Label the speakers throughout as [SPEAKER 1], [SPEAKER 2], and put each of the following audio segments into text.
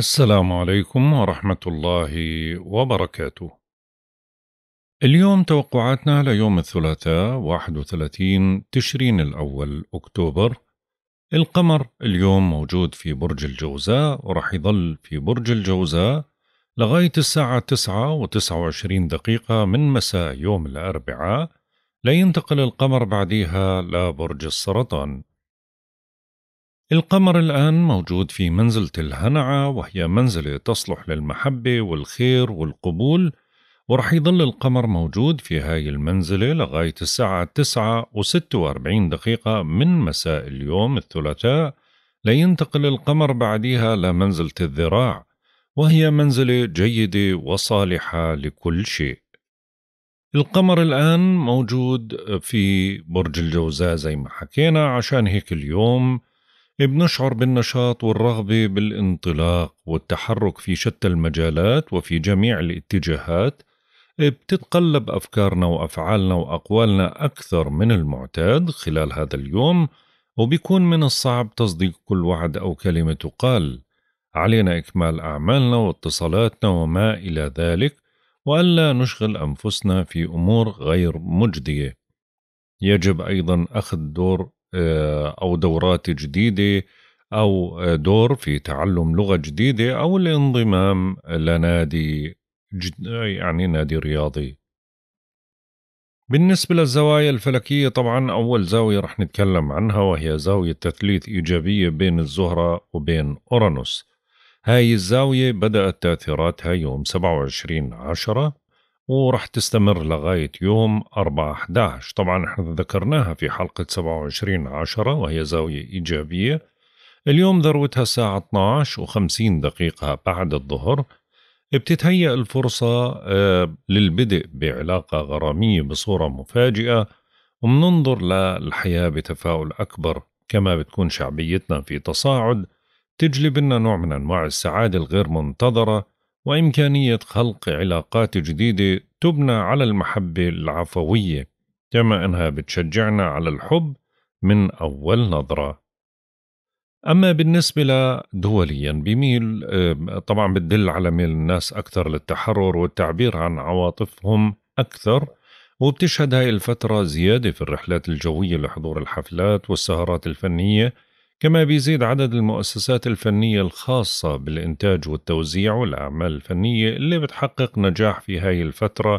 [SPEAKER 1] السلام عليكم ورحمة الله وبركاته. اليوم توقعاتنا ليوم الثلاثاء 31 تشرين الأول أكتوبر. القمر اليوم موجود في برج الجوزاء ورح يظل في برج الجوزاء لغاية الساعة 9 و 29 دقيقة من مساء يوم الأربعاء لينتقل القمر بعديها لبرج السرطان القمر الآن موجود في منزلة الهنعة وهي منزلة تصلح للمحبة والخير والقبول ورح يظل القمر موجود في هاي المنزلة لغاية الساعة تسعة وستة واربعين دقيقة من مساء اليوم الثلاثاء لينتقل القمر بعديها لمنزلة الذراع وهي منزلة جيدة وصالحة لكل شيء القمر الآن موجود في برج الجوزاء زي ما حكينا عشان هيك اليوم بنشعر بالنشاط والرغبة بالانطلاق والتحرك في شتى المجالات وفي جميع الاتجاهات بتتقلب أفكارنا وأفعالنا وأقوالنا أكثر من المعتاد خلال هذا اليوم وبيكون من الصعب تصديق كل وعد أو كلمة تقال علينا إكمال أعمالنا واتصالاتنا وما إلى ذلك وألا نشغل أنفسنا في أمور غير مجدية يجب أيضا أخذ دور آه، او دورات جديده او آه، دور في تعلم لغه جديده او الانضمام لنادي جد يعني نادي رياضي بالنسبة للزوايا الفلكية طبعا أول زاوية رح نتكلم عنها وهي زاوية تثليث إيجابية بين الزهرة وبين أورانوس هاي الزاوية بدأت تأثيراتها يوم 27 عشرة ورح تستمر لغاية يوم 4/11 طبعا احنا ذكرناها في حلقة 27 عشرة وهي زاوية إيجابية اليوم ذروتها الساعة 12 و50 دقيقة بعد الظهر بتتهيأ الفرصة آه، للبدء بعلاقة غرامية بصورة مفاجئة ومننظر للحياة بتفاؤل أكبر كما بتكون شعبيتنا في تصاعد تجلب لنا نوع من أنواع السعادة الغير منتظرة وإمكانية خلق علاقات جديدة تبنى على المحبة العفوية كما أنها بتشجعنا على الحب من أول نظرة أما بالنسبة لدوليا بميل طبعا بتدل على ميل الناس أكثر للتحرر والتعبير عن عواطفهم أكثر وبتشهد هاي الفترة زيادة في الرحلات الجوية لحضور الحفلات والسهرات الفنية كما بيزيد عدد المؤسسات الفنية الخاصة بالإنتاج والتوزيع والأعمال الفنية اللي بتحقق نجاح في هاي الفترة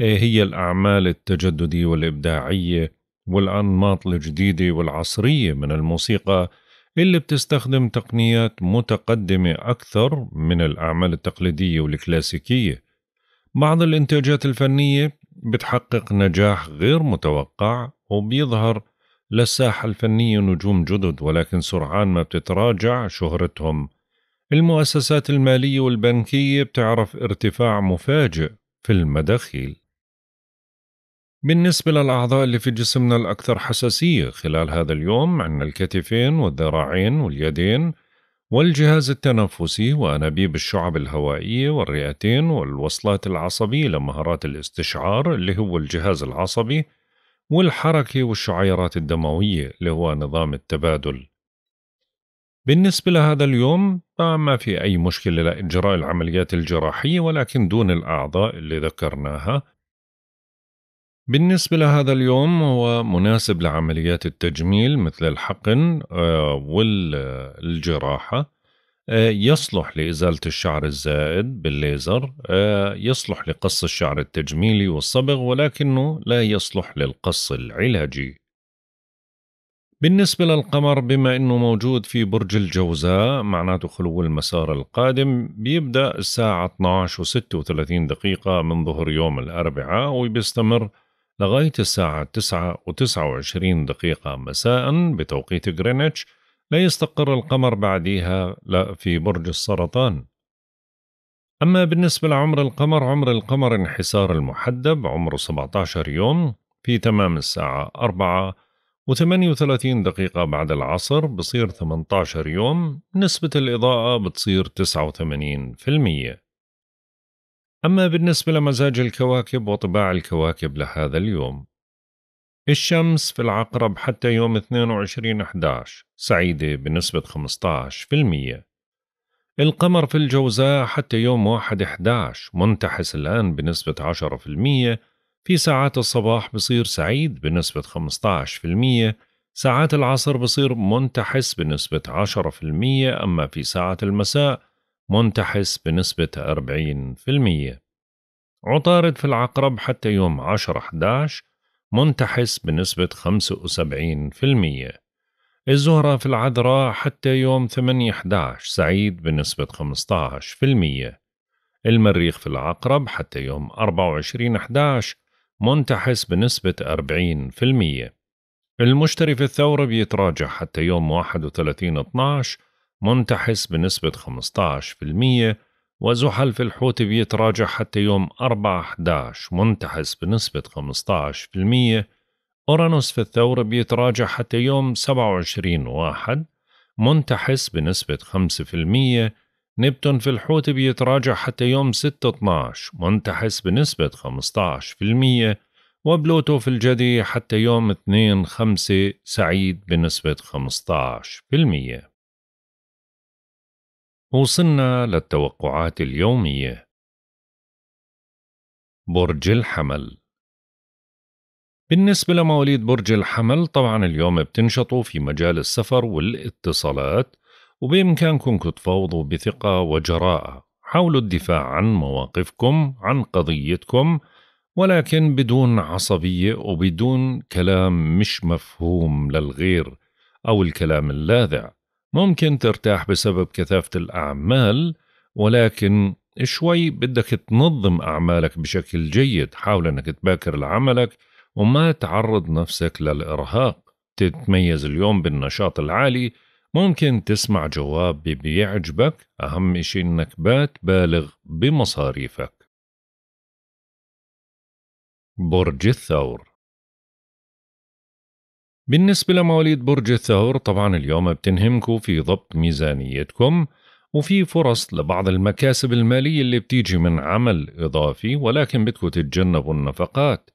[SPEAKER 1] آه، هي الأعمال التجددية والإبداعية والأنماط الجديدة والعصرية من الموسيقى اللي بتستخدم تقنيات متقدمة أكثر من الأعمال التقليدية والكلاسيكية بعض الإنتاجات الفنية بتحقق نجاح غير متوقع وبيظهر للساحة الفنية نجوم جدد ولكن سرعان ما بتتراجع شهرتهم المؤسسات المالية والبنكية بتعرف ارتفاع مفاجئ في المداخيل بالنسبة للأعضاء اللي في جسمنا الأكثر حساسية خلال هذا اليوم عندنا الكتفين والذراعين واليدين والجهاز التنفسي وأنابيب الشعب الهوائية والرئتين والوصلات العصبية لمهارات الاستشعار اللي هو الجهاز العصبي والحركة والشعيرات الدموية اللي هو نظام التبادل بالنسبة لهذا اليوم آه، ما في أي مشكلة لإجراء العمليات الجراحية ولكن دون الأعضاء اللي ذكرناها بالنسبة لهذا اليوم هو مناسب لعمليات التجميل مثل الحقن آه، والجراحة آه، يصلح لإزالة الشعر الزائد بالليزر آه، يصلح لقص الشعر التجميلي والصبغ ولكنه لا يصلح للقص العلاجي بالنسبة للقمر بما أنه موجود في برج الجوزاء معناته خلو المسار القادم بيبدأ الساعة 12 و 36 دقيقة من ظهر يوم الأربعاء وبيستمر لغاية الساعة 9 و 29 دقيقة مساء بتوقيت غرينتش لا يستقر القمر بعديها لا في برج السرطان أما بالنسبة لعمر القمر عمر القمر انحسار المحدب عمره 17 يوم في تمام الساعة 4 و38 دقيقة بعد العصر بصير 18 يوم نسبة الإضاءة بتصير 89% أما بالنسبة لمزاج الكواكب وطباع الكواكب لهذا اليوم الشمس في العقرب حتى يوم 22 11 سعيدة بنسبة 15% القمر في الجوزاء حتى يوم 1 11 منتحس الآن بنسبة 10% في ساعات الصباح بصير سعيد بنسبة 15% ساعات العصر بصير منتحس بنسبة 10% أما في ساعة المساء منتحس بنسبة 40% عطارد في العقرب حتى يوم 10 11 منتحس بنسبة 75% الزهرة في العذراء حتى يوم 8/11 سعيد بنسبة 15% المريخ في العقرب حتى يوم 24/11 منتحس بنسبة 40% المشتري في الثورة بيتراجع حتى يوم 31/12 منتحس بنسبة 15% وزحل في الحوت بيتراجع حتى يوم 4/11 منتحس بنسبة 15% أورانوس في الثور بيتراجع حتى يوم 27/1 منتحس بنسبة 5% نبتون في الحوت بيتراجع حتى يوم 6/12 منتحس بنسبة 15% وبلوتو في الجدي حتى يوم 2/5
[SPEAKER 2] سعيد بنسبة 15% وصلنا للتوقعات اليومية
[SPEAKER 1] برج الحمل بالنسبة لمواليد برج الحمل طبعا اليوم بتنشطوا في مجال السفر والاتصالات وبإمكانكم تفاوضوا بثقة وجراءة حاولوا الدفاع عن مواقفكم عن قضيتكم ولكن بدون عصبية وبدون كلام مش مفهوم للغير أو الكلام اللاذع ممكن ترتاح بسبب كثافة الأعمال ولكن شوي بدك تنظم أعمالك بشكل جيد حاول أنك تباكر لعملك وما تعرض نفسك للإرهاق تتميز اليوم بالنشاط العالي ممكن تسمع جواب بيعجبك
[SPEAKER 2] أهم إشي إنك بات بالغ بمصاريفك برج الثور بالنسبة
[SPEAKER 1] لمواليد برج الثور طبعا اليوم بتنهمكم في ضبط ميزانيتكم وفي فرص لبعض المكاسب المالية اللي بتيجي من عمل إضافي ولكن بدكم تتجنبوا النفقات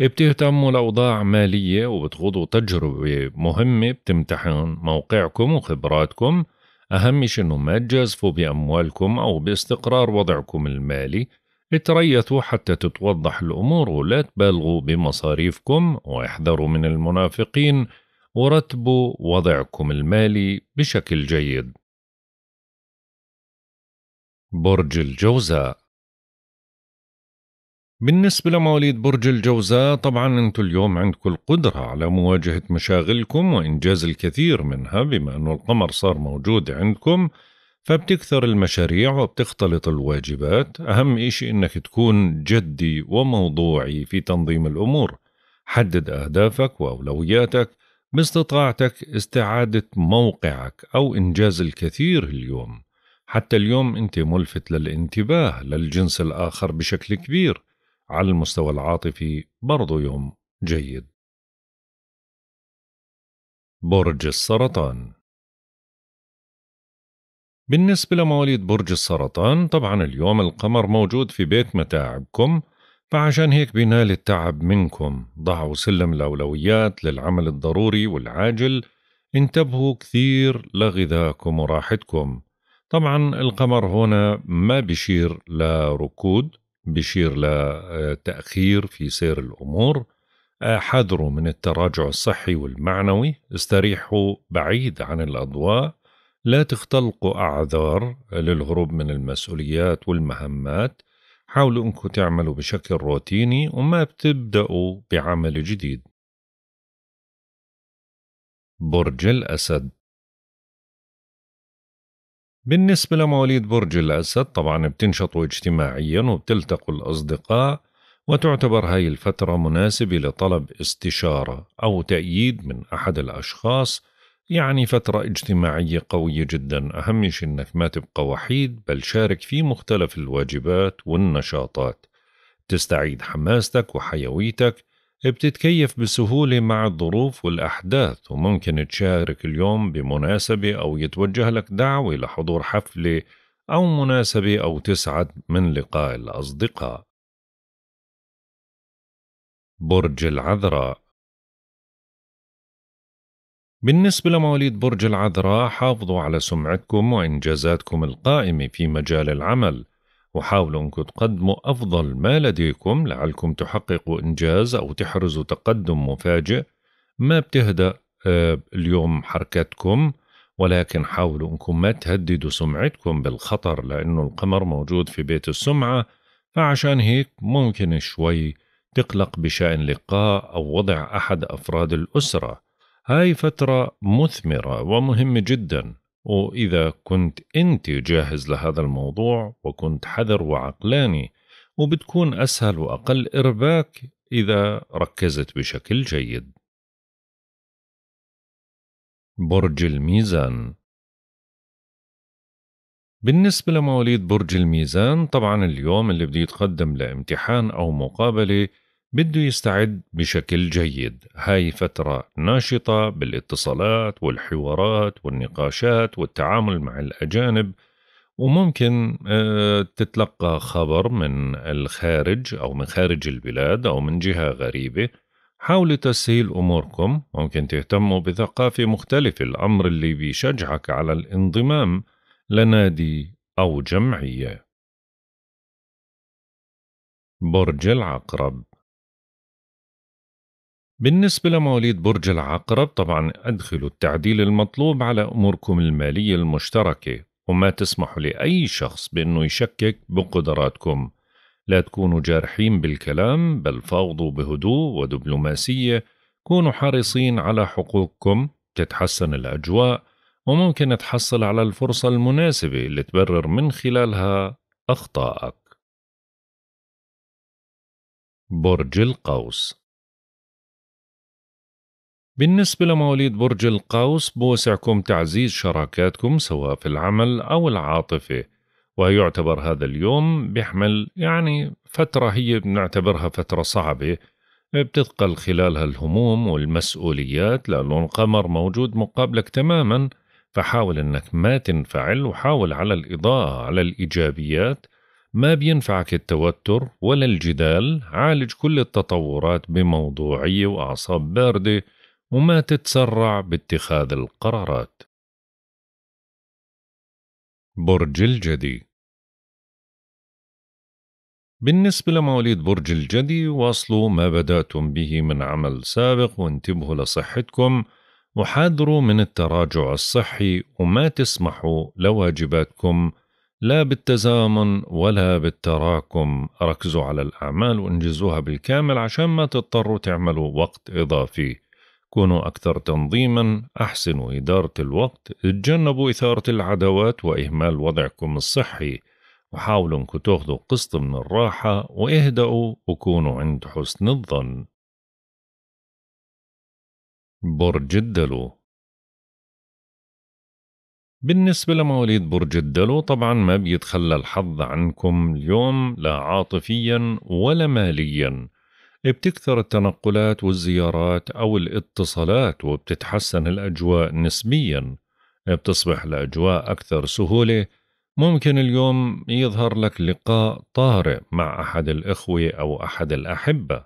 [SPEAKER 1] بتهتموا لأوضاع مالية وبتخوضوا تجربة مهمة بتمتحن موقعكم وخبراتكم أهم شيء إنه ما تجازفوا بأموالكم أو باستقرار وضعكم المالي اتريثوا حتى تتوضح الأمور ولا تبالغوا بمصاريفكم واحذروا من المنافقين
[SPEAKER 2] ورتبوا وضعكم المالي بشكل جيد برج الجوزاء
[SPEAKER 1] بالنسبة لمواليد برج الجوزاء طبعا انتم اليوم عندكم القدرة على مواجهة مشاغلكم وإنجاز الكثير منها بما أن القمر صار موجود عندكم فبتكثر المشاريع وبتختلط الواجبات أهم إشي إنك تكون جدي وموضوعي في تنظيم الأمور حدد أهدافك وأولوياتك باستطاعتك استعادة موقعك أو إنجاز الكثير اليوم حتى اليوم أنت ملفت للانتباه للجنس الآخر بشكل كبير على
[SPEAKER 2] المستوى العاطفي برضو يوم جيد برج السرطان بالنسبة
[SPEAKER 1] لمواليد برج السرطان طبعا اليوم القمر موجود في بيت متاعبكم فعشان هيك بينال التعب منكم ضعوا سلم الأولويات للعمل الضروري والعاجل انتبهوا كثير لغذاكم وراحتكم طبعا القمر هنا ما بشير لركود بشير لتأخير في سير الأمور حذروا من التراجع الصحي والمعنوي استريحوا بعيد عن الأضواء لا تختلقوا أعذار للهروب من المسؤوليات والمهمات حاولوا أنكم تعملوا بشكل
[SPEAKER 2] روتيني وما بتبدأوا بعمل جديد برج الأسد بالنسبة
[SPEAKER 1] لمواليد برج الأسد طبعا بتنشطوا اجتماعيا وبتلتقوا الأصدقاء وتعتبر هاي الفترة مناسبة لطلب استشارة أو تأييد من أحد الأشخاص يعني فترة اجتماعية قوية جدا أهم شيء أنك ما تبقى وحيد بل شارك في مختلف الواجبات والنشاطات تستعيد حماستك وحيويتك بتتكيف بسهولة مع الظروف والأحداث وممكن تشارك اليوم بمناسبة أو يتوجه لك دعوة لحضور حفلة
[SPEAKER 2] أو مناسبة أو تسعد من لقاء الأصدقاء برج العذراء بالنسبة لمواليد برج العذراء حافظوا على سمعتكم وإنجازاتكم
[SPEAKER 1] القائمة في مجال العمل وحاولوا أنكم تقدموا أفضل ما لديكم لعلكم تحققوا إنجاز أو تحرزوا تقدم مفاجئ ما بتهدأ آه، اليوم حركتكم ولكن حاولوا أنكم ما تهددوا سمعتكم بالخطر لأنه القمر موجود في بيت السمعة فعشان هيك ممكن شوي تقلق بشأن لقاء أو وضع أحد أفراد الأسرة هاي فترة مثمرة ومهمة جدا وإذا كنت أنت جاهز لهذا الموضوع وكنت حذر وعقلاني وبتكون أسهل وأقل
[SPEAKER 2] إرباك إذا ركزت بشكل جيد برج الميزان
[SPEAKER 1] بالنسبة لمواليد برج الميزان طبعا اليوم اللي بده يتقدم لامتحان أو مقابلة بده يستعد بشكل جيد هاي فترة ناشطة بالاتصالات والحوارات والنقاشات والتعامل مع الأجانب وممكن آه، تتلقى خبر من الخارج أو من خارج البلاد أو من جهة غريبة حاولوا تسهيل أموركم ممكن تهتموا بثقافة مختلفة الأمر اللي بيشجعك على الانضمام لنادي
[SPEAKER 2] أو جمعية برج العقرب بالنسبة لمواليد برج العقرب طبعا
[SPEAKER 1] أدخلوا التعديل المطلوب على أموركم المالية المشتركة وما تسمحوا لأي شخص بأنه يشكك بقدراتكم لا تكونوا جارحين بالكلام بل فاوضوا بهدوء ودبلوماسية كونوا حريصين على حقوقكم تتحسن الأجواء وممكن تحصل على الفرصة المناسبة اللي
[SPEAKER 2] تبرر من خلالها أخطائك برج القوس بالنسبة لمواليد
[SPEAKER 1] برج القوس بوسعكم تعزيز شراكاتكم سواء في العمل أو العاطفة ويعتبر هذا اليوم بيحمل يعني فترة هي بنعتبرها فترة صعبة بتثقل خلالها الهموم والمسؤوليات لأن القمر موجود مقابلك تماما فحاول أنك ما تنفعل وحاول على الإضاءة على الإيجابيات ما بينفعك التوتر ولا الجدال عالج كل التطورات بموضوعية وأعصاب باردة وما تتسرع
[SPEAKER 2] باتخاذ القرارات برج الجدي بالنسبة لمواليد برج
[SPEAKER 1] الجدي واصلوا ما بدأتم به من عمل سابق وانتبهوا لصحتكم وحاذروا من التراجع الصحي وما تسمحوا لواجباتكم لا بالتزامن ولا بالتراكم ركزوا على الأعمال وانجزوها بالكامل عشان ما تضطروا تعملوا وقت إضافي كونوا أكثر تنظيما أحسنوا إدارة الوقت اتجنبوا إثارة العداوات وإهمال وضعكم الصحي وحاولوا أنكم تاخذوا قسط من الراحة واهدأوا وكونوا
[SPEAKER 2] عند حسن الظن برج الدلو بالنسبة لمواليد برج الدلو
[SPEAKER 1] طبعا ما بيتخلى الحظ عنكم اليوم لا عاطفيا ولا ماليا بتكثر التنقلات والزيارات أو الاتصالات وبتتحسن الأجواء نسبيا بتصبح الأجواء أكثر سهولة ممكن اليوم يظهر لك لقاء طارئ مع أحد الإخوة أو أحد الأحبة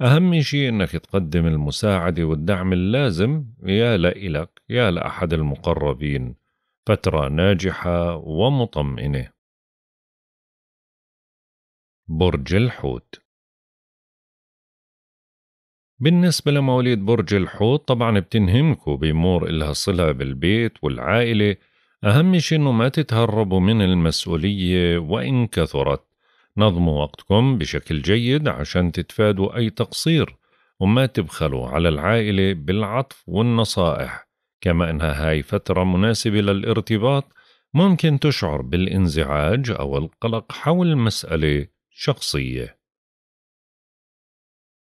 [SPEAKER 1] أهم شيء أنك تقدم المساعدة والدعم اللازم يا لإلك يا لأحد المقربين فترة ناجحة ومطمئنة
[SPEAKER 2] برج الحوت بالنسبة لمواليد برج الحوت طبعا بتنهمكوا
[SPEAKER 1] بأمور إلها صلة بالبيت والعائلة أهم شي إنه ما تتهربوا من المسؤولية وإن كثرت نظموا وقتكم بشكل جيد عشان تتفادوا أي تقصير وما تبخلوا على العائلة بالعطف والنصائح كما إنها هاي فترة مناسبة للارتباط ممكن تشعر بالانزعاج أو القلق حول مسألة شخصية